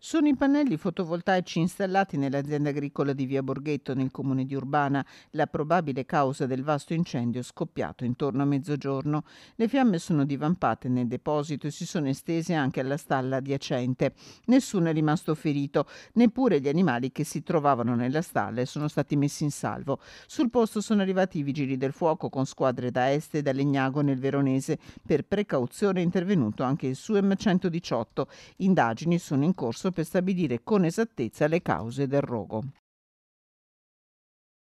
Sono i pannelli fotovoltaici installati nell'azienda agricola di Via Borghetto nel comune di Urbana la probabile causa del vasto incendio scoppiato intorno a mezzogiorno. Le fiamme sono divampate nel deposito e si sono estese anche alla stalla adiacente. Nessuno è rimasto ferito, neppure gli animali che si trovavano nella stalla e sono stati messi in salvo. Sul posto sono arrivati i vigili del fuoco con squadre da est e da Legnago nel Veronese. Per precauzione è intervenuto anche il SUEM 118. Indagini sono in corso per stabilire con esattezza le cause del rogo.